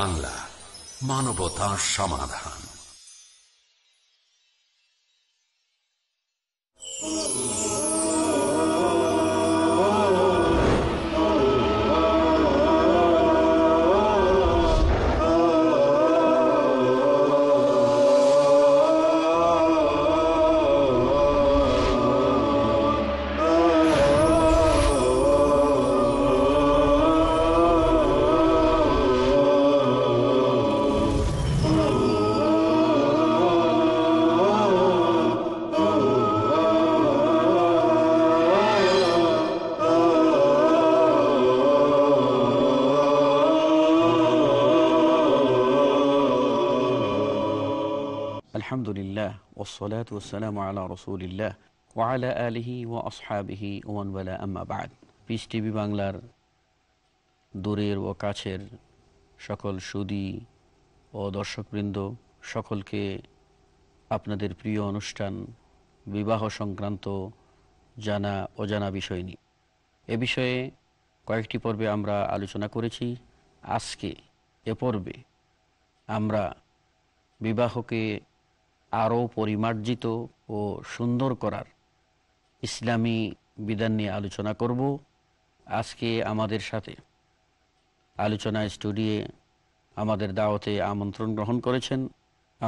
বাংলা মানবতা সমাধান piece TV বাংলার দূরের ও কাছের সকল সুদী ও দর্শকবৃন্দ সকলকে আপনাদের প্রিয় অনুষ্ঠান বিবাহ সংক্রান্ত জানা অজানা বিষয় নিয়ে এ বিষয়ে কয়েকটি পর্বে আমরা আলোচনা করেছি আজকে এ পর্বে আমরা বিবাহকে আরও পরিমার্জিত ও সুন্দর করার ইসলামী বিধান নিয়ে আলোচনা করব আজকে আমাদের সাথে আলোচনা স্টুডিয়ে আমাদের দাওয়াতে আমন্ত্রণ গ্রহণ করেছেন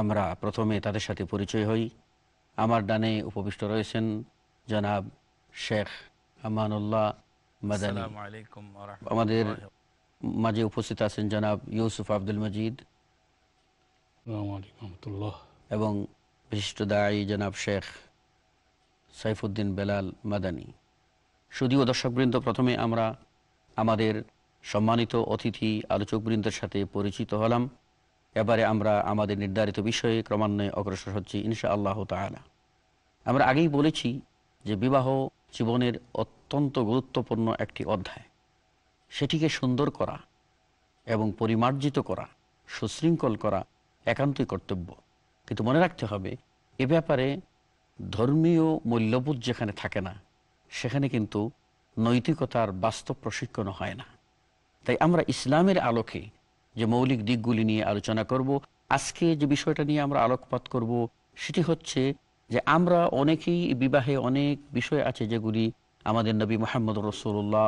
আমরা প্রথমে তাদের সাথে পরিচয় হই আমার ডানে উপবিষ্ট রয়েছেন জনাব শেখ আমানুল্লাহ মাদানী আমাদের মাঝে উপস্থিত আছেন জনাব ইউসুফ আব্দুল মজিদ এবং বিশিষ্ট দায়ী জনাব শেখ সাইফুদ্দিন বেলাল মাদানী শুধুও দর্শকবৃন্দ প্রথমে আমরা আমাদের সম্মানিত অতিথি আলোচকবৃন্দের সাথে পরিচিত হলাম এবারে আমরা আমাদের নির্ধারিত বিষয়ে ক্রমান্বয়ে অগ্রসর হচ্ছি ইনশা আল্লাহ তালা আমরা আগেই বলেছি যে বিবাহ জীবনের অত্যন্ত গুরুত্বপূর্ণ একটি অধ্যায় সেটিকে সুন্দর করা এবং পরিমার্জিত করা সুশৃঙ্খল করা একান্তই কর্তব্য কিন্তু মনে রাখতে হবে এ ব্যাপারে ধর্মীয় মূল্যবোধ যেখানে থাকে না সেখানে কিন্তু নৈতিকতার বাস্তব প্রশিক্ষণ হয় না তাই আমরা ইসলামের আলোকে যে মৌলিক দিকগুলি নিয়ে আলোচনা করব আজকে যে বিষয়টা নিয়ে আমরা আলোকপাত করব সেটি হচ্ছে যে আমরা অনেকেই বিবাহে অনেক বিষয় আছে যেগুলি আমাদের নবী মোহাম্মদ রসুল্লাহ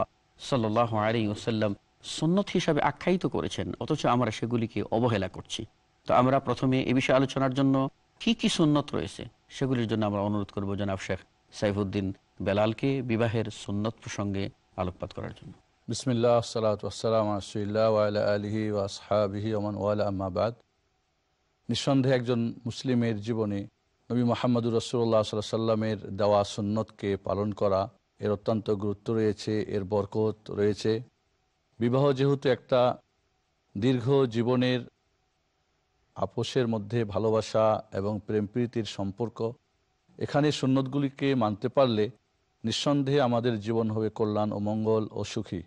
সাল্লাহ আলী ওসাল্লাম সন্ন্যত হিসাবে আখ্যায়িত করেছেন অথচ আমরা সেগুলিকে অবহেলা করছি তো আমরা প্রথমে এ বিষয়ে আলোচনার জন্য কি কি সুন্নত রয়েছে সেগুলির জন্য আমরা অনুরোধ করবো জনাব শেখ সাইফুদ্দিন বেলালকে বিবাহের সুন্নত প্রসঙ্গে আলোকপাত করার জন্য ওয়ালা নিঃসন্দেহে একজন মুসলিমের জীবনে নবী মোহাম্মদুর রসুল্লাহ সাল্লাহ সাল্লামের দেওয়া সুন্নতকে পালন করা এর অত্যন্ত গুরুত্ব রয়েছে এর বরকত রয়েছে বিবাহ যেহেতু একটা দীর্ঘ জীবনের আপোষের মধ্যে ভালোবাসা এবং প্রেমপ্রীতির সম্পর্ক এখানে সুন্নতগুলিকে মানতে পারলে নিঃসন্দেহে আমাদের জীবন হবে কল্যাণ ও মঙ্গল ও সুখী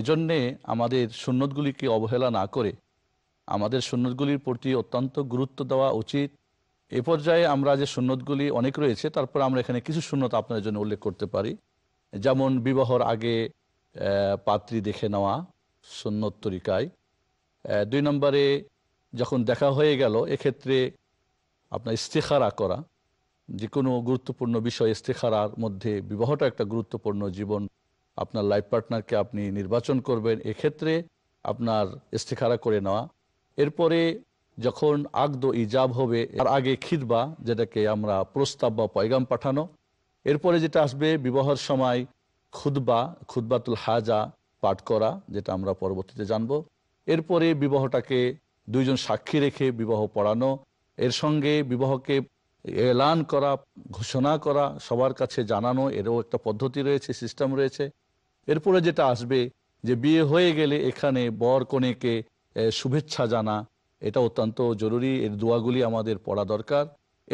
এজন্যে আমাদের সুন্নতগুলিকে অবহেলা না করে আমাদের সুন্নতগুলির প্রতি অত্যন্ত গুরুত্ব দেওয়া উচিত এ পর্যায়ে আমরা যে সুন্নতগুলি অনেক রয়েছে তারপর আমরা এখানে কিছু সুন্নত আপনার জন্য উল্লেখ করতে পারি যেমন বিবাহর আগে পাত্রী দেখে নেওয়া সুন্নত তরিকায় দুই নম্বরে যখন দেখা হয়ে গেল এক্ষেত্রে আপনার ইস্তেখারা করা যে কোনো গুরুত্বপূর্ণ বিষয় ইস্তেখারার মধ্যে বিবাহটা একটা গুরুত্বপূর্ণ জীবন আপনার লাইফ পার্টনারকে আপনি নির্বাচন করবেন এক্ষেত্রে আপনার ইস্তেখারা করে নেওয়া এরপরে যখন আগদ ইজাব হবে তার আগে খিদবা যেটাকে আমরা প্রস্তাব বা পয়গাম পাঠানো এরপরে যেটা আসবে বিবাহর সময় খুদবা খুদবাতুল হাজা পাঠ করা যেটা আমরা পরবর্তীতে জানব এরপরে বিবাহটাকে দুইজন সাক্ষী রেখে বিবাহ পড়ানো এর সঙ্গে বিবাহকে এলান করা ঘোষণা করা সবার কাছে জানানো এরও একটা পদ্ধতি রয়েছে সিস্টেম রয়েছে এরপরে যেটা আসবে যে বিয়ে হয়ে গেলে এখানে বর কনেকে শুভেচ্ছা জানা এটা অত্যন্ত জরুরি এর দোয়াগুলি আমাদের পড়া দরকার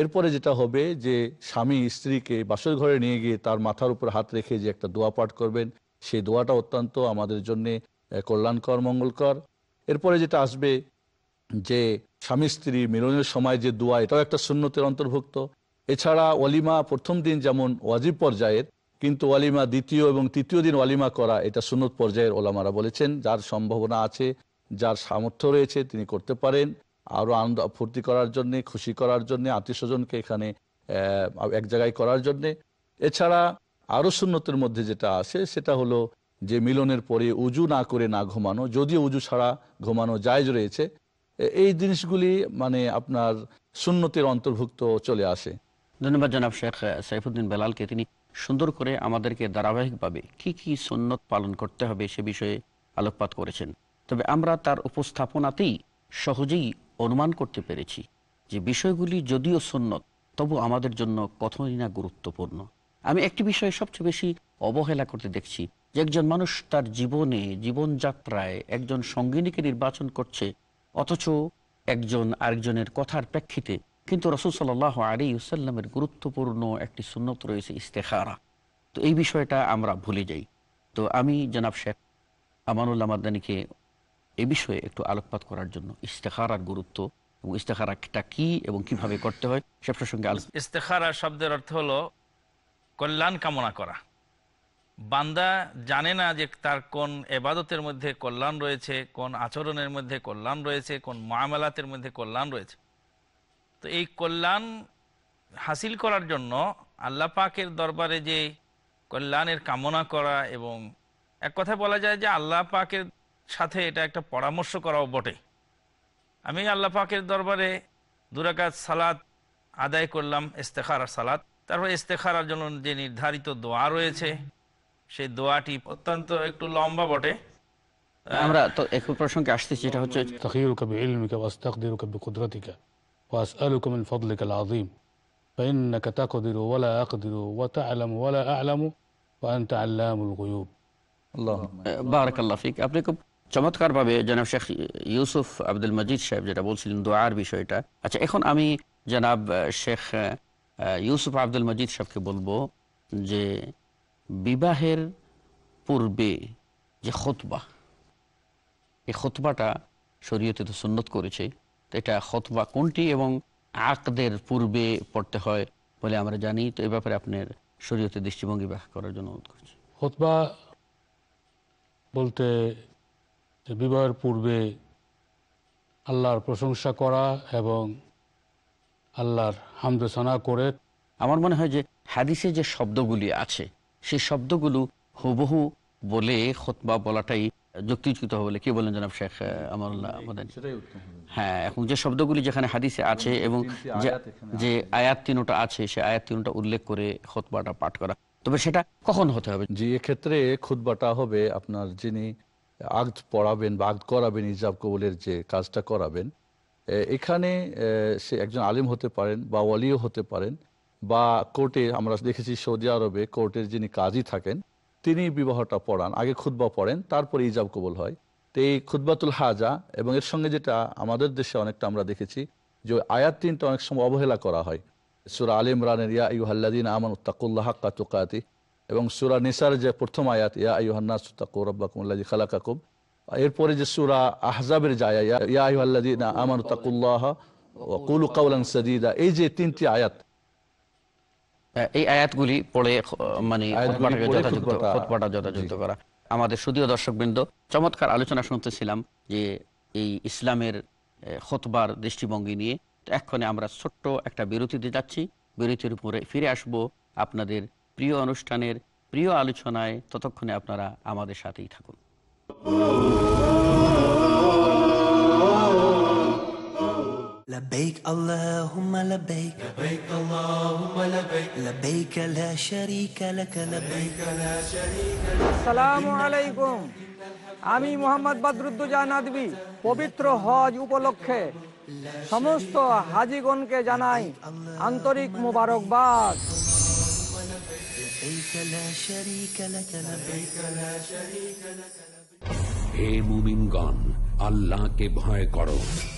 এরপরে যেটা হবে যে স্বামী স্ত্রীকে বাসর ঘরে নিয়ে গিয়ে তার মাথার উপর হাত রেখে যে একটা দোয়া পাঠ করবেন সেই দোয়াটা অত্যন্ত আমাদের জন্যে কল্যাণকর মঙ্গলকর এরপরে যেটা আসবে যে স্বামী স্ত্রী মিলনের সময় যে দোয়া এটাও একটা শূন্যতের অন্তর্ভুক্ত এছাড়া ওয়ালিমা প্রথম দিন যেমন ওয়াজিব পর্যায়ের কিন্তু ওয়ালিমা দ্বিতীয় এবং তৃতীয় দিন ওয়ালিমা করা এটা সুনত পর্যায়ের ওলামারা বলেছেন যার সম্ভাবনা আছে যার সামর্থ্য রয়েছে তিনি করতে পারেন আরও আনন্দ ফুর্তি করার জন্য খুশি করার জন্য স্বজনকে এখানে এক জায়গায় করার জন্যে এছাড়া আরও সুন্নতের মধ্যে যেটা আছে সেটা হলো যে মিলনের পরে উজু না করে না ঘুমানো যদিও উজু ছাড়া ঘুমানো জায়জ রয়েছে এই জিনিসগুলি মানে আপনার সুন্নতির অন্তর্ভুক্ত চলে আসে ধন্যবাদ জনাব শেখ সাইফুদ্দিন বেলালকে তিনি সুন্দর করে আমাদেরকে ধারাবাহিকভাবে কি কি সুন্নত পালন করতে হবে সে বিষয়ে আলোকপাত করেছেন তবে আমরা তার উপস্থাপনাতেই সহজেই অনুমান করতে পেরেছি যে বিষয়গুলি যদিও সুন্নত তবু আমাদের জন্য কতই না গুরুত্বপূর্ণ আমি একটি বিষয়ে সবচেয়ে বেশি অবহেলা করতে দেখছি যে একজন মানুষ তার জীবনে জীবনযাত্রায় একজন সঙ্গিনীকে নির্বাচন করছে অথচ একজন আরেকজনের কথার প্রেক্ষিতে কিন্তু রসুল সাল্লাহ আলী ইসাল্লামের গুরুত্বপূর্ণ একটি সুন্নত রয়েছে ইস্তেখারা তো এই বিষয়টা আমরা ভুলে যাই তো আমি জনাব শেখ আমানুল্লাহ মাদানিকে এ বিষয়ে একটু আলোকপাত করার জন্য ইস্তেখারার গুরুত্ব এবং ইস্তেখারাটা কি এবং কিভাবে করতে হয় সে প্রসঙ্গে ইস্তেখারা শব্দের অর্থ হলো কল্যাণ কামনা করা বান্দা জানে না যে তার কোন এবাদতের মধ্যে কল্যাণ রয়েছে কোন আচরণের মধ্যে কল্যাণ রয়েছে কোন মামালাতের মধ্যে কল্যাণ রয়েছে তো এই কল্যাণ হাসিল করার জন্য আল্লাহ পাকের দরবারে যে কল্যাণের কামনা করা এবং এক কথা বলা যায় যে আল্লাহ পাকের সাথে এটা একটা পরামর্শ করাও বটে আমি আল্লাহ পাকের দরবারে দুরাকাত সালাত আদায় করলাম ইস্তেখার সালাত তারপর ইস্তেখার জন্য যে নির্ধারিত দোয়া রয়েছে সেই দোয়াটি অত্যন্ত একটু লম্বা বটে আমরা তো এক প্রসঙ্গে আসতেছি এটা হচ্ছে তাখিরুকা বিইলমিকা ওয়াস্তাকদিরুকা বিকুদরাতিকা ওয়াসআলুকা মিন ফাদলিকা আল-আযীম ফাইন্নাকা তাকদিরু ওয়া লা আকদিরু ওয়া তা'লামু ওয়া লা আ'লামু ওয়া আনতা আল্লামুল গুয়ুব আল্লাহ বারাকাল্লাহ ফিক আপনি খুব চমৎকারভাবে জনাব শেখ ইউসুফ আব্দুল মজিদ সাহেব যেটা বলছিলেন দোয়ার বিষয়টা আচ্ছা এখন আমি জনাব শেখ ইউসুফ আব্দুল মজিদ সাহেবকে বলবো যে বিবাহের পূর্বে যে খতবা এই খতবাটা শরীয়তে তো সুন্নত করেছে এটা খতবা কোনটি এবং আকদের পূর্বে পড়তে হয় বলে আমরা জানি তো এ ব্যাপারে আপনার শরীয়তে দৃষ্টিভঙ্গি ব্যাখ্যা করার জন্য অনুরোধ করছি খতবা বলতে বিবাহের পূর্বে আল্লাহর প্রশংসা করা এবং আল্লাহর হামদোসনা করে আমার মনে হয় যে হাদিসে যে শব্দগুলি আছে সে শব্দগুলো হুবহু বলে খোতবা বলাটাই যুক্তিযুক্ত হবে বলে কি বলেন জনাব শেখ আমার হ্যাঁ এখন যে শব্দগুলি যেখানে হাদিসে আছে এবং যে আয়াত তিনোটা আছে সে আয়াত তিনোটা উল্লেখ করে খোতবাটা পাঠ করা তবে সেটা কখন হতে হবে যে ক্ষেত্রে খুদবাটা হবে আপনার যিনি আগ পড়াবেন বা আগ করাবেন ইজাব কবলের যে কাজটা করাবেন এখানে সে একজন আলিম হতে পারেন বা ওয়ালিও হতে পারেন বা কোর্টে আমরা দেখেছি সৌদি আরবে কোর্টের যিনি কাজী থাকেন তিনি বিবাহটা পড়ান আগে খুদ্া পড়েন তারপরে ইজাব কবুল হয় তো এই খুদ্বাতুল হাজা এবং এর সঙ্গে যেটা আমাদের দেশে অনেকটা আমরা দেখেছি যে আয়াত তিনটা অনেক সময় অবহেলা করা হয় সুরা আলিম ইমরানের ইয়া ইউহাল্লাদিন আমান উত্তাকুল্লাহ হাক্কা তুকাতি এবং সুরা নিসার যে প্রথম আয়াত ইয়া ইউহান্না সুতাকু রব্বাকুমুল্লাহ কাকুব এরপরে যে সুরা আহজাবের জায়া ইয়া ইউহাল্লাদিন আমান উত্তাকুল্লাহ কুলু কাউলান এই যে তিনটি আয়াত এই আয়াতগুলি পড়ে মানে যথাযথ করা আমাদের সুদীয় বৃন্দ চমৎকার আলোচনা শুনতেছিলাম যে এই ইসলামের হতবার দৃষ্টিভঙ্গি নিয়ে এক্ষণে আমরা ছোট্ট একটা বিরতিতে যাচ্ছি বিরতির উপরে ফিরে আসব আপনাদের প্রিয় অনুষ্ঠানের প্রিয় আলোচনায় ততক্ষণে আপনারা আমাদের সাথেই থাকুন لبيك اللهم لبيك لبيك اللهم لبيك لبيك لا شريك لك لبيك لا شريك لك السلام عليكم আমি মোহাম্মদ বদরুদ্দোজা নাদবি পবিত্র হজ উপলক্ষে সমস্ত হাজিগণকে জানাই আন্তরিক মুবারকবাদ হে মুমিনগণ আল্লাহকে ভয় করো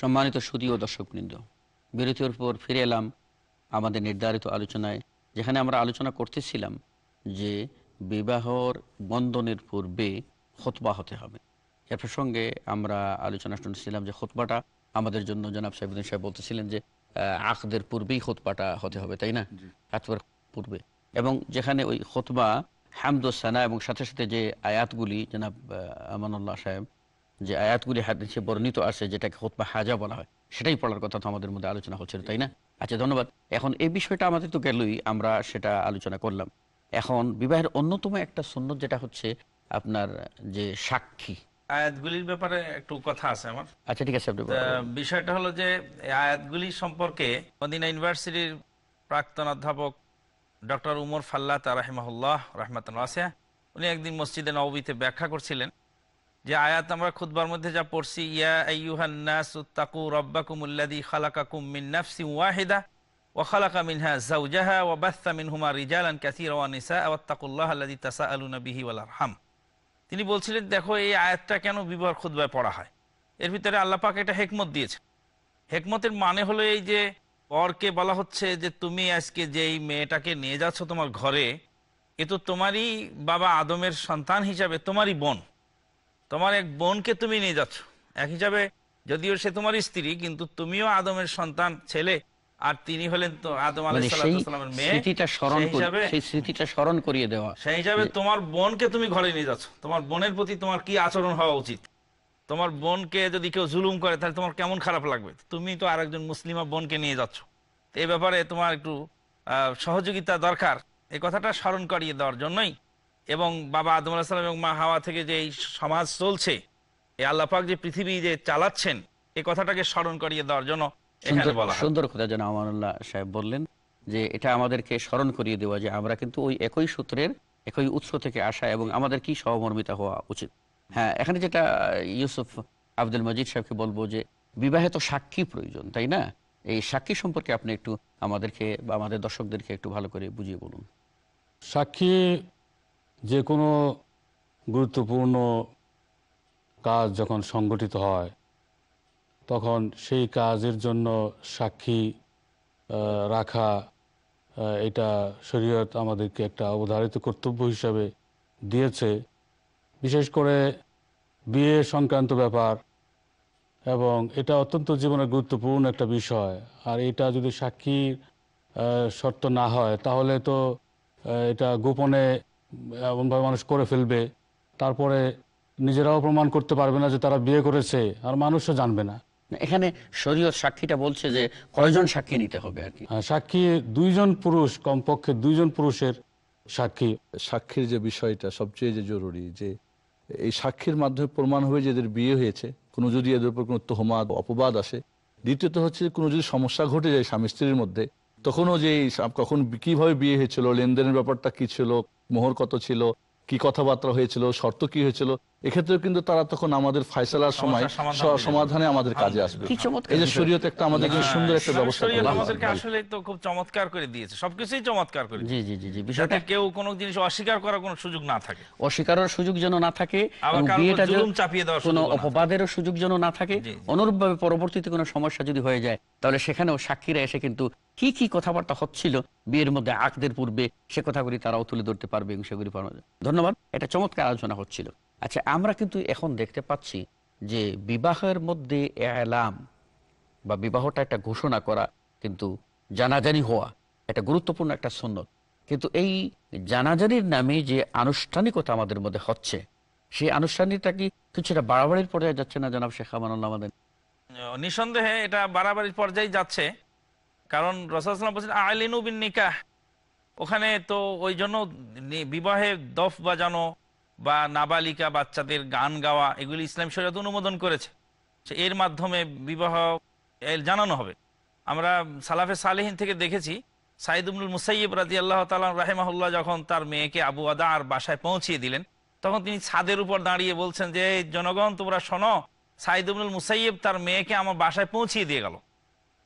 সম্মানিত সুদীয় দর্শকবৃন্দ বিরতির পর ফিরে এলাম আমাদের নির্ধারিত আলোচনায় যেখানে আমরা আলোচনা করতেছিলাম যে বিবাহর বন্ধনের পূর্বে খোতবা হতে হবে এর প্রসঙ্গে আমরা আলোচনা শুনেছিলাম যে খোতবাটা আমাদের জন্য জনাব সাহেবুদ্দিন সাহেব বলতেছিলেন যে আখদের পূর্বেই খোতবাটা হতে হবে তাই না আতবার পূর্বে এবং যেখানে ওই খোতবা হামদোসানা এবং সাথে সাথে যে আয়াতগুলি জনাব আমান সাহেব যে আয়াতগুলি হাদিসে বর্ণিত আসে যেটাকে হোতবা হাজা বলা হয় সেটাই পড়ার কথা তো আমাদের মধ্যে আলোচনা হচ্ছিল তাই না আচ্ছা ধন্যবাদ এখন এই বিষয়টা আমাদের তো গেলই আমরা সেটা আলোচনা করলাম এখন বিবাহের অন্যতম একটা সুন্নত যেটা হচ্ছে আপনার যে সাক্ষী আয়াতগুলির ব্যাপারে একটু কথা আছে আমার আচ্ছা ঠিক আছে বিষয়টা হলো যে আয়াতগুলি সম্পর্কে মদিনা ইউনিভার্সিটির প্রাক্তন অধ্যাপক ডক্টর উমর ফাল্লা তারাহিমাহুল্লাহ রহমাত উনি একদিন মসজিদে নবীতে ব্যাখ্যা করছিলেন যে আয়াত আমরা খুদবার মধ্যে যা পড়ছি ইয়া ওয়াহিদা ওয়া খালাকা মিনহা যাওজাহা ওয়া বাসসা মিনহুমা রিজালান কাসীরা ওয়া নিসাআ ওয়াত্তাকুল্লাহা আল্লাযী তাসাআলুনা তিনি বলছিলেন দেখো এই আয়াতটা কেন বিবাহ খুদবায় পড়া হয় এর ভিতরে আল্লাহ পাক একটা হেকমত দিয়েছে হেকমতের মানে হলো এই যে বরকে বলা হচ্ছে যে তুমি আজকে যেই মেয়েটাকে নিয়ে যাচ্ছ তোমার ঘরে এ তো তোমারই বাবা আদমের সন্তান হিসাবে তোমারই বোন তোমার এক বোনকে তুমি নিয়ে যাচ্ছ এক হিসাবে যদিও সে তোমার স্ত্রী কিন্তু তুমিও আদমের সন্তান ছেলে আর তিনি হলেন তো আদম মানে আলাইসালামের মেয়ে সেই স্মৃতিটা স্মরণ করিয়ে দেওয়া সেই হিসাবে তোমার বোনকে তুমি ঘরে নিয়ে যাচ্ছ তোমার বোনের প্রতি তোমার কি আচরণ হওয়া উচিত তোমার বোনকে যদি কেউ জুলুম করে তাহলে তোমার কেমন খারাপ লাগবে তুমি তো আর একজন মুসলিমা বোনকে নিয়ে যাচ্ছ এই ব্যাপারে তোমার একটু সহযোগিতা দরকার এ কথাটা স্মরণ করিয়ে দেওয়ার জন্যই এবং বাবা আদম আলাহিসাম এবং মা হাওয়া থেকে যে এই সমাজ চলছে এই আল্লাপাক যে পৃথিবী যে চালাচ্ছেন এই কথাটাকে স্মরণ করিয়ে দেওয়ার জন্য সুন্দর কথা যেন আমার সাহেব বললেন যে এটা আমাদেরকে স্মরণ করিয়ে দেওয়া যে আমরা কিন্তু ওই একই সূত্রের একই উৎস থেকে আসা এবং আমাদের কি সহমর্মিতা হওয়া উচিত হ্যাঁ এখানে যেটা ইউসুফ আব্দুল মজিদ সাহেবকে বলবো যে বিবাহে তো সাক্ষী প্রয়োজন তাই না এই সাক্ষী সম্পর্কে আপনি একটু আমাদেরকে বা আমাদের দর্শকদেরকে একটু ভালো করে বুঝিয়ে বলুন সাক্ষী যে কোনো গুরুত্বপূর্ণ কাজ যখন সংগঠিত হয় তখন সেই কাজের জন্য সাক্ষী রাখা এটা শরীয়ত আমাদেরকে একটা অবধারিত কর্তব্য হিসাবে দিয়েছে বিশেষ করে বিয়ে সংক্রান্ত ব্যাপার এবং এটা অত্যন্ত জীবনে গুরুত্বপূর্ণ একটা বিষয় আর এটা যদি সাক্ষীর শর্ত না হয় তাহলে তো এটা গোপনে এমনভাবে মানুষ করে ফেলবে তারপরে নিজেরাও প্রমাণ করতে পারবে না যে তারা বিয়ে করেছে আর মানুষও জানবে না এখানে শরীয় সাক্ষীটা বলছে যে কয়জন সাক্ষী নিতে হবে আর কি হ্যাঁ, সাক্ষী দুইজন পুরুষ কমপক্ষে দুইজন পুরুষের সাক্ষী সাক্ষীর যে বিষয়টা সবচেয়ে যে জরুরি যে এই সাক্ষীর মাধ্যমে প্রমাণ হবে যে এদের বিয়ে হয়েছে কোনো যদি এদের উপর কোনো তোহমা অপবাদ আসে দ্বিতীয়ত হচ্ছে কোনো যদি সমস্যা ঘটে যায় স্বামী স্ত্রীর মধ্যে তখনও যে কখন কিভাবে বিয়ে হয়েছিল লেনদেনের ব্যাপারটা কী ছিল মোহর কত ছিল কি কথাবার্তা হয়েছিল শর্ত কি হয়েছিল এক্ষেত্রেও কিন্তু তারা তখন আমাদের ফাইসলার সময় সমাধানে আমাদের আচ্ছা। কাজে আসবে এই যে শরীয়ত একটা আমাদের সুন্দর একটা ব্যবস্থা আসলে তো খুব চমৎকার করে দিয়েছে সবকিছুই চমৎকার করে জি জি জি জি বিষয়টা কেউ কোনো জিনিস অস্বীকার করার কোনো সুযোগ না থাকে অস্বীকারের সুযোগ যেন না থাকে বিয়েটা জুলুম চাপিয়ে দেওয়ার কোনো অপবাদেরও সুযোগ যেন না থাকে অনুরূপভাবে পরবর্তীতে কোনো সমস্যা যদি হয়ে যায় তাহলে সেখানেও সাক্ষীরা এসে কিন্তু কি কি কথাবার্তা হচ্ছিল বিয়ের মধ্যে আকদের পূর্বে সে কথাগুলি তারাও তুলে ধরতে পারবে এবং সেগুলি পাওয়া ধন্যবাদ এটা চমৎকার আলোচনা হচ্ছিল আচ্ছা আমরা কিন্তু এখন দেখতে পাচ্ছি যে বিবাহের মধ্যে এলাম বা বিবাহটা একটা ঘোষণা করা কিন্তু জানাজানি হওয়া এটা গুরুত্বপূর্ণ একটা সন্ন্যত কিন্তু এই জানাজানির নামে যে আনুষ্ঠানিকতা আমাদের মধ্যে হচ্ছে সেই আনুষ্ঠানিকটা কি কিছুটা বাড়াবাড়ির পর্যায়ে যাচ্ছে না জানাব শেখ আমার নিঃসন্দেহে এটা বাড়াবাড়ির পর্যায়ে যাচ্ছে কারণ রসালাম বলছেন আলিনু বিন নিকাহ ওখানে তো ওই জন্য বিবাহে দফ বাজানো বা নাবালিকা বাচ্চাদের গান গাওয়া এগুলি ইসলাম শরীয়ত অনুমোদন করেছে এর মাধ্যমে বিবাহ জানানো হবে আমরা সালাফে সালেহীন থেকে দেখেছি সাইদুবনুল মুসাইব রাজি আল্লাহ তালাম রাহেমাহুল্লাহ যখন তার মেয়েকে আবু আদা আর বাসায় পৌঁছিয়ে দিলেন তখন তিনি ছাদের উপর দাঁড়িয়ে বলছেন যে জনগণ তোমরা শোনো সাইদুবনুল মুসাইব তার মেয়েকে আমার বাসায় পৌঁছিয়ে দিয়ে গেল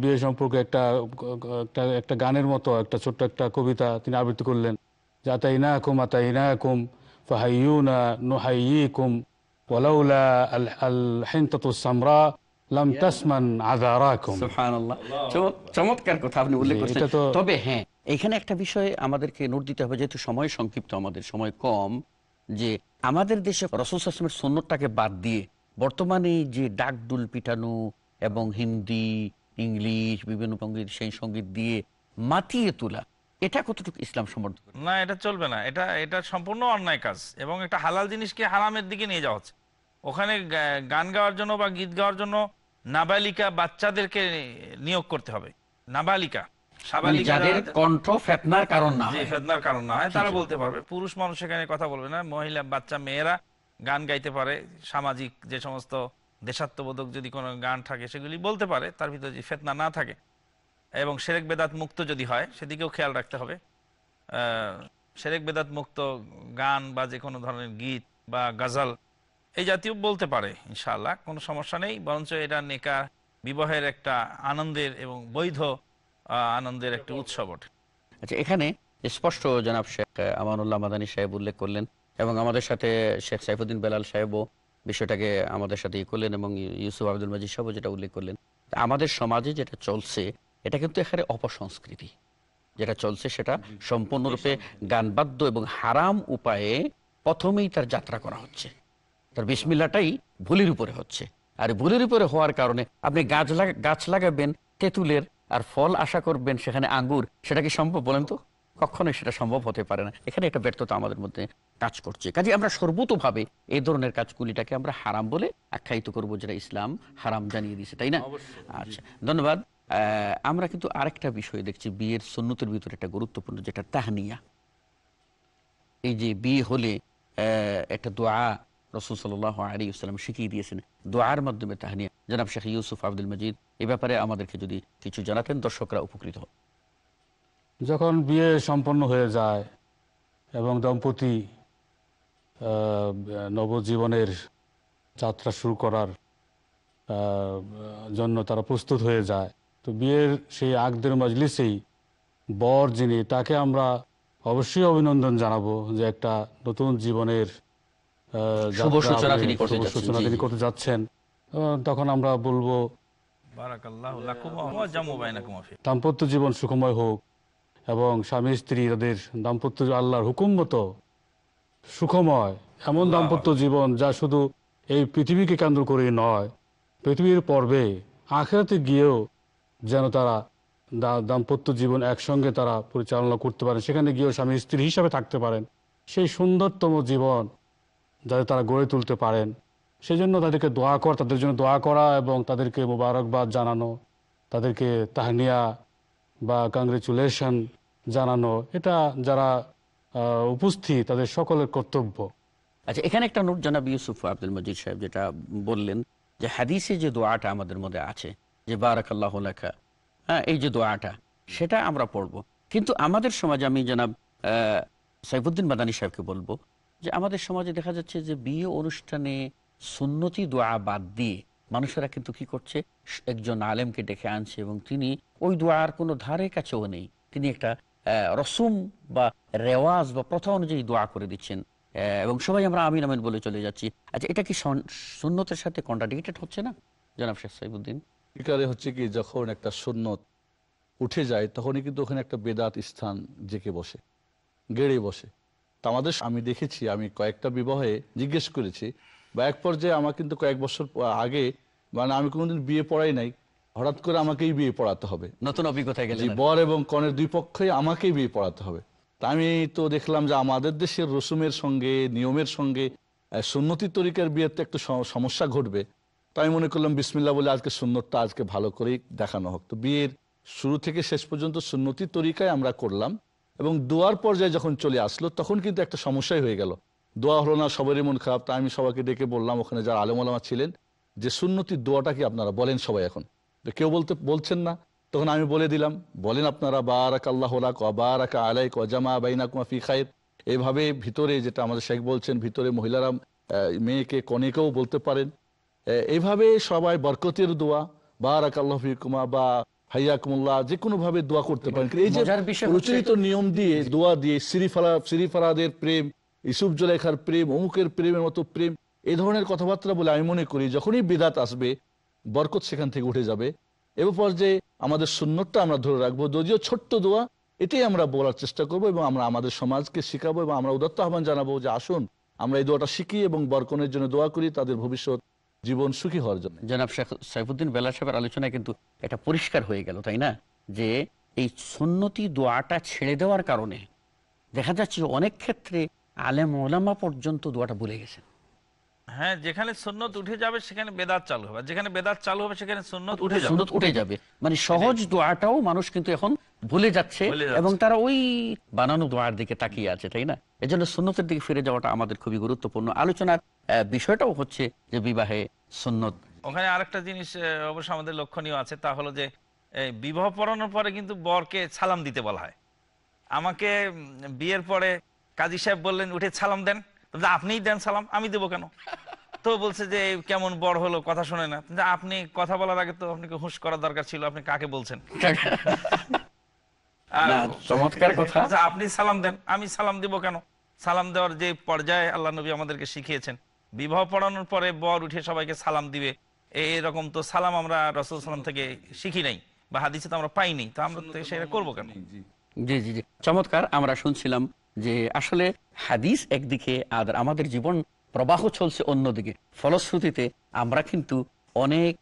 বিয়ে সম্পর্কে একটা একটা একটা গানের মতো একটা ছোট্ট একটা কবিতা তিনি আবৃত্তি করলেন যে আতাইনা কুম আতাইনা কুম ফাহাইউনা নোহাইয়ি কুম ওলাউলা আল আল হেন্তাতুসামরা লাম তাসমান আদারাকুম সুবহানাল্লাহ চমৎকার কথা আপনি উল্লেখ করেছেন তবে হ্যাঁ এখানে একটা বিষয়ে আমাদেরকে নোট দিতে হবে যেহেতু সময় সংক্ষিপ্ত আমাদের সময় কম যে আমাদের দেশে রসুল আসলামের সন্ন্যতটাকে বাদ দিয়ে বর্তমানে যে ডাকডুল পিটানো এবং হিন্দি ইংলিশ বিভিন্ন সঙ্গীত সেই সঙ্গীত দিয়ে মাতিয়ে তোলা এটা কতটুকু ইসলাম সমর্থন না এটা চলবে না এটা এটা সম্পূর্ণ অন্যায় কাজ এবং একটা হালাল জিনিসকে হারামের দিকে নিয়ে যাওয়া হচ্ছে ওখানে গান গাওয়ার জন্য বা গীত গাওয়ার জন্য নাবালিকা বাচ্চাদেরকে নিয়োগ করতে হবে নাবালিকা মানে তারা বলতে পারবে না মহিলা বাচ্চা মেয়েরা গান গাইতে পারে সামাজিক যে সমস্ত দেশাত্মবোধক যদি কোনো গান থাকে সেগুলি বলতে পারে তার ভিতরে যদি ফেতনা না থাকে এবং সেরেক বেদাত মুক্ত যদি হয় সেদিকেও খেয়াল রাখতে হবে সেরেক বেদাত মুক্ত গান বা যে কোনো ধরনের গীত বা গাজাল এই জাতীয় বলতে পারে ইনশাআল্লাহ কোনো সমস্যা নেই বরঞ্চ এটা নেকা বিবাহের একটা আনন্দের এবং বৈধ আনন্দের একটি উৎসব ওঠে আচ্ছা এখানে স্পষ্ট জনাব শেখ আমানুল্লাহ মাদানী সাহেব উল্লেখ করলেন এবং আমাদের সাথে শেখ সাইফুদ্দিন বেলাল সাহেবও বিষয়টাকে আমাদের সাথে ইয়ে করলেন এবং ইউসুফ আব্দুল মাজিদ সাহেব যেটা উল্লেখ করলেন আমাদের সমাজে যেটা চলছে এটা কিন্তু এখানে অপসংস্কৃতি যেটা চলছে সেটা সম্পূর্ণরূপে গানবাদ্য এবং হারাম উপায়ে প্রথমেই তার যাত্রা করা হচ্ছে তার বিসমিল্লাটাই ভুলের উপরে হচ্ছে আর ভুলের উপরে হওয়ার কারণে আপনি গাছ লাগা গাছ লাগাবেন তেঁতুলের আর ফল আশা করবেন সেখানে আঙ্গুর সেটা কি সম্ভব বলেন তো কখনোই সেটা সম্ভব হতে পারে না এখানে একটা ব্যর্থতা আমাদের মধ্যে কাজ করছে কাজে আমরা সর্বতভাবে এই ধরনের কাজগুলিটাকে আমরা হারাম বলে আখ্যায়িত করব যেটা ইসলাম হারাম জানিয়ে দিয়েছে তাই না আচ্ছা ধন্যবাদ আমরা কিন্তু আরেকটা বিষয় দেখছি বিয়ের সন্ন্যতির ভিতরে একটা গুরুত্বপূর্ণ যেটা তাহনিয়া এই যে বিয়ে হলে একটা দোয়া রসুল সাল্লাহ আলী ইসলাম শিখিয়ে দিয়েছেন দোয়ার মাধ্যমে তাহানিয়া জনাব শেখ ইউসুফ আব্দুল মজিদ এ ব্যাপারে আমাদেরকে যদি কিছু জানাতেন দর্শকরা উপকৃত হয় যখন বিয়ে সম্পন্ন হয়ে যায় এবং দম্পতি নবজীবনের যাত্রা শুরু করার জন্য তারা প্রস্তুত হয়ে যায় তো বিয়ের সেই আগদের মজলিসেই বর যিনি তাকে আমরা অবশ্যই অভিনন্দন জানাবো যে একটা নতুন জীবনের সূচনা তিনি করতে যাচ্ছেন তখন আমরা বলবো দাম্পত্য জীবন সুখময় হোক এবং স্বামী স্ত্রী তাদের দাম্পত্য আল্লাহর হুকুম মতো সুখময় এমন দাম্পত্য জীবন যা শুধু এই পৃথিবীকে কেন্দ্র করে নয় পৃথিবীর পর্বে আখেরাতে গিয়েও যেন তারা দাম্পত্য জীবন একসঙ্গে তারা পরিচালনা করতে পারেন সেখানে গিয়েও স্বামী স্ত্রী হিসাবে থাকতে পারেন সেই সুন্দরতম জীবন যাতে তারা গড়ে তুলতে পারেন সেই জন্য তাদেরকে দোয়া কর তাদের জন্য দোয়া করা এবং তাদেরকে মোবারকবাদ জানানো তাদেরকে তাহনিয়া বা কংগ্রেচুলেশন জানানো এটা যারা উপস্থিত তাদের সকলের কর্তব্য আচ্ছা এখানে একটা নোট জানাব ইউসুফ আব্দুল মজিদ সাহেব যেটা বললেন যে হাদিসে যে দোয়াটা আমাদের মধ্যে আছে যে আল্লাহ লেখা হ্যাঁ এই যে দোয়াটা সেটা আমরা পড়ব কিন্তু আমাদের সমাজে আমি জানাব সাইফুদ্দিন মাদানী সাহেবকে বলবো যে আমাদের সমাজে দেখা যাচ্ছে যে বিয়ে অনুষ্ঠানে সুন্নতি দোয়া বাদ দিয়ে মানুষেরা কিন্তু কি করছে একজন আলেমকে ডেকে আনছে এবং তিনি ওই দোয়ার কোনো ধারে কাছেও নেই তিনি একটা রসুম বা রেওয়াজ বা প্রথা অনুযায়ী দোয়া করে দিচ্ছেন এবং সবাই আমরা আমিন আমিন বলে চলে যাচ্ছি আচ্ছা এটা কি সুন্নতের সাথে কন্ট্রাডিকেটেড হচ্ছে না জনাব শেখ সাইবুদ্দিন এখানে হচ্ছে কি যখন একটা সুন্নত উঠে যায় তখনই কিন্তু ওখানে একটা বেদাত স্থান জেকে বসে গেড়ে বসে তো আমাদের আমি দেখেছি আমি কয়েকটা বিবাহে জিজ্ঞেস করেছি বা এক পর্যায়ে আমার কিন্তু কয়েক বছর আগে মানে আমি কোনোদিন বিয়ে পড়াই নাই হঠাৎ করে আমাকেই বিয়ে পড়াতে হবে নতুন অভিজ্ঞতা গেলে বর এবং কনের দুই পক্ষই আমাকেই বিয়ে পড়াতে হবে তা আমি তো দেখলাম যে আমাদের দেশের রসুমের সঙ্গে নিয়মের সঙ্গে সুন্নতি তরিকার বিয়েতে একটু সমস্যা ঘটবে তো আমি মনে করলাম বিসমিল্লা বলে আজকে সুন্নতটা আজকে ভালো করেই দেখানো হোক তো বিয়ের শুরু থেকে শেষ পর্যন্ত সুন্নতি তরিকায় আমরা করলাম এবং দুয়ার পর্যায়ে যখন চলে আসলো তখন কিন্তু একটা সমস্যাই হয়ে গেল দোয়া হলো না সবারই মন খারাপ তা আমি সবাইকে ডেকে বললাম ওখানে যারা আলেমলামা ছিলেন যে সুন্নতির দোয়াটা কি আপনারা বলেন সবাই এখন কেউ বলতে বলছেন না তখন আমি বলে দিলাম বলেন আপনারা বারাক আল্লাহ বারাক আলাই আলাইক বাইনা কুমা ফি খায়েব এভাবে ভিতরে যেটা আমাদের শেখ বলছেন ভিতরে মহিলারা মেয়েকে কনেকেও বলতে পারেন এইভাবে সবাই বরকতের দোয়া বারাক আল্লাহ ফিকুমা বা হাইয়াকুমুল্লাহ যে কোনোভাবে দোয়া করতে পারেন এই যে প্রচলিত নিয়ম দিয়ে দোয়া দিয়ে শ্রীফালা শ্রীফালাদের প্রেম ইসুফ জলেখার প্রেম অমুকের প্রেমের মতো প্রেম এ ধরনের কথাবার্তা বলে আমি মনে করি যখনই বিদাত আসবে বরকত সেখান থেকে উঠে যাবে এবার পর্যায়ে আমাদের সুন্নতটা আমরা ধরে রাখবো যদিও ছোট্ট দোয়া এটাই আমরা বলার চেষ্টা করব এবং আমরা আমাদের সমাজকে শেখাবো এবং আমরা উদত্ত আহ্বান জানাবো যে আসুন আমরা এই দোয়াটা শিখি এবং বরকনের জন্য দোয়া করি তাদের ভবিষ্যৎ জীবন সুখী হওয়ার জন্য জনাব শেখ সাইফুদ্দিন বেলা সাহেবের আলোচনায় কিন্তু এটা পরিষ্কার হয়ে গেল তাই না যে এই সুন্নতি দোয়াটা ছেড়ে দেওয়ার কারণে দেখা যাচ্ছে অনেক ক্ষেত্রে আলেম ওলামা পর্যন্ত দোয়াটা ভুলে গেছেন হ্যাঁ যেখানে সুন্নত উঠে যাবে সেখানে বেদাত চালু হবে যেখানে বেদাত চালু হবে সেখানে সুন্নত উঠে যাবে সুন্নত উঠে যাবে মানে সহজ দোয়াটাও মানুষ কিন্তু এখন ভুলে যাচ্ছে এবং তারা ওই বানানো দোয়ার দিকে তাকিয়ে আছে তাই না এজন্য সুন্নতের দিকে ফিরে যাওয়াটা আমাদের খুবই গুরুত্বপূর্ণ আলোচনার বিষয়টাও হচ্ছে যে বিবাহে সুন্নত ওখানে আরেকটা জিনিস অবশ্য আমাদের লক্ষণীয় আছে তা হলো যে বিবাহ পড়ানোর পরে কিন্তু বরকে সালাম দিতে বলা হয় আমাকে বিয়ের পরে কাজী সাহেব বললেন উঠে সালাম দেন আপনিই দেন সালাম আমি দেবো কেন তো বলছে যে কেমন বড় হলো কথা শোনে না আপনি কথা বলার আগে তো আপনাকে হুঁশ করার দরকার ছিল আপনি কাকে বলছেন আচ্ছা, আপনি সালাম দেন আমি সালাম দিব কেন সালাম দেওয়ার যে পর্যায়ে আল্লাহ নবী আমাদেরকে শিখিয়েছেন বিবাহ পড়ানোর পরে বর উঠে সবাইকে সালাম দিবে এরকম তো সালাম আমরা রসুল সালাম থেকে শিখি নাই বা হাদিসে তো আমরা পাইনি তো আমরা তো সেটা করবো কেন জি জি জি চমৎকার আমরা শুনছিলাম যে আসলে হাদিস একদিকে আর আমাদের জীবন প্রবাহ চলছে অন্যদিকে ফলশ্রুতিতে আমরা কিন্তু অনেক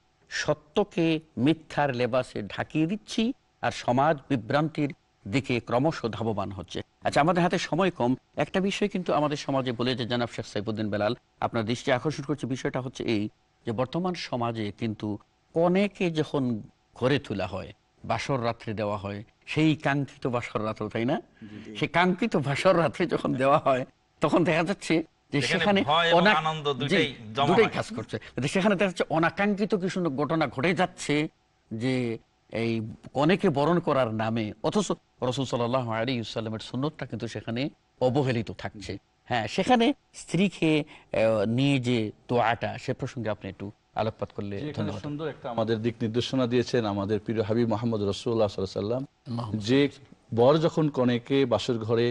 সত্যকে মিথ্যার লেবাসে ঢাকিয়ে দিচ্ছি আর সমাজ বিভ্রান্তির দিকে ক্রমশ ধাবমান হচ্ছে আচ্ছা আমাদের হাতে সময় কম একটা বিষয় কিন্তু আমাদের সমাজে বলে যে জানাব শেখ সাইফুদ্দিন বেলাল আপনার দৃষ্টি আকর্ষণ করছে বিষয়টা হচ্ছে এই যে বর্তমান সমাজে কিন্তু অনেকে যখন ঘরে তোলা হয় বাসর রাত্রে দেওয়া হয় সেই কাঙ্ক্ষিত বাসর রাত্র তাই না সেই কাঙ্ক্ষিত বাসর রাত্রে যখন দেওয়া হয় তখন দেখা যাচ্ছে যে সেখানে দুটাই কাজ করছে সেখানে দেখা যাচ্ছে অনাকাঙ্ক্ষিত কিছু ঘটনা ঘটে যাচ্ছে যে এই কনেকে বরণ করার নামে অথচ রসুল সাল্লাহ আলী সুন্নতটা কিন্তু সেখানে অবহেলিত থাকছে হ্যাঁ সেখানে স্ত্রীকে নিয়ে যে দোয়াটা সে প্রসঙ্গে আপনি একটু আলোকপাত করলে সুন্দর একটা আমাদের দিক নির্দেশনা দিয়েছেন আমাদের প্রিয় হাবিব মোহাম্মদ রসুল্লাহ সাল্লাম যে বর যখন কনেকে বাসর ঘরে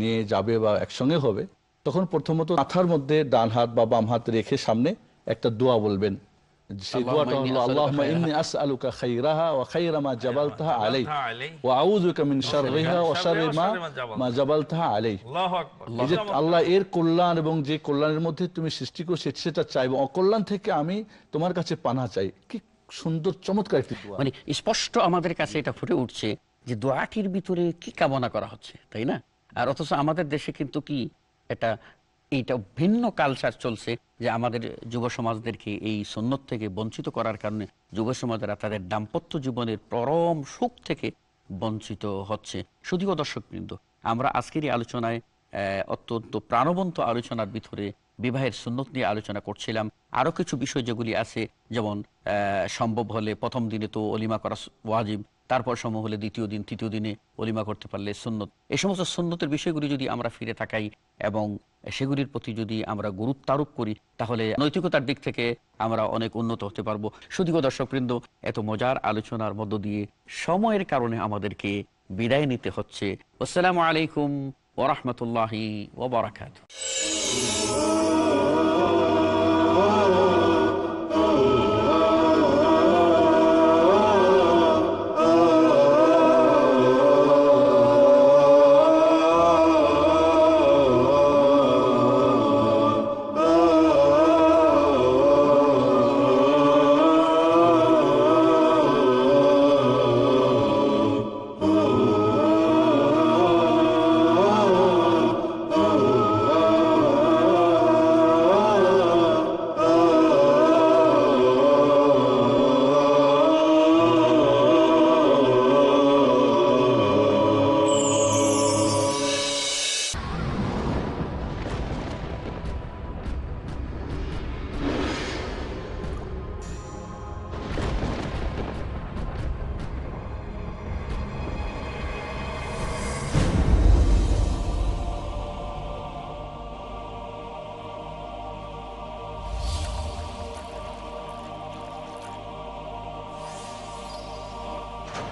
নিয়ে যাবে বা একসঙ্গে হবে তখন প্রথমত মাথার মধ্যে ডান হাত বা বাম হাত রেখে সামনে একটা দোয়া বলবেন দোয়াটা হলো আল্লাহুম্মা ইন্নী আসআলুকা খাইরাহা ওয়া খাইরা মা জাবালতাহা ওয়া আউযুকা মিন শাররিহা ওয়া শাররি মা মা জাবালতাহা আল্লাহু আকবার যে আল্লাহ এর কল্যাণ এবং যে কল্যাণের মধ্যে তুমি সৃষ্টি সেটা চাইবো অকল্যাণ থেকে আমি তোমার কাছে পানা চাই কি সুন্দর চমৎকার একটি দোয়া মানে স্পষ্ট আমাদের কাছে এটা ফুটে উঠছে যে দোয়াটির ভিতরে কি কামনা করা হচ্ছে তাই না আর অথচ আমাদের দেশে কিন্তু কি এটা এইটা ভিন্ন কালচার চলছে যে আমাদের যুব সমাজদেরকে এই সন্ন্যত থেকে বঞ্চিত করার কারণে যুব সমাজেরা তাদের দাম্পত্য জীবনের পরম সুখ থেকে বঞ্চিত হচ্ছে শুধুও দর্শকবৃন্দ আমরা আজকের এই আলোচনায় অত্যন্ত প্রাণবন্ত আলোচনার ভিতরে বিবাহের সুন্নত নিয়ে আলোচনা করছিলাম আরও কিছু বিষয় যেগুলি আছে যেমন সম্ভব হলে প্রথম দিনে তো অলিমা করা ওয়াজিব তারপর সম্ভব হলে দ্বিতীয় দিন তৃতীয় দিনে অলিমা করতে পারলে সুন্নত এই সমস্ত সুন্নতের বিষয়গুলি যদি আমরা ফিরে থাকাই এবং সেগুলির প্রতি যদি আমরা গুরুত্বারোপ করি তাহলে নৈতিকতার দিক থেকে আমরা অনেক উন্নত হতে পারবো শুধুগো দর্শকবৃন্দ এত মজার আলোচনার মধ্য দিয়ে সময়ের কারণে আমাদেরকে বিদায় নিতে হচ্ছে আসসালামু আলাইকুম ও ওবরাকাত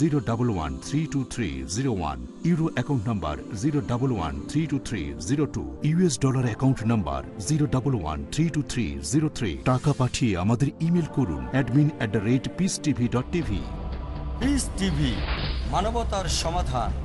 zero double one three two three zero one euro account number zero double one three two three zero two US dollar account number zero double one three two three zero three টাকা পাঠিয়ে আমাদের email করুন admin at the rate peace TV dot TV peace TV মানবতার সমাধান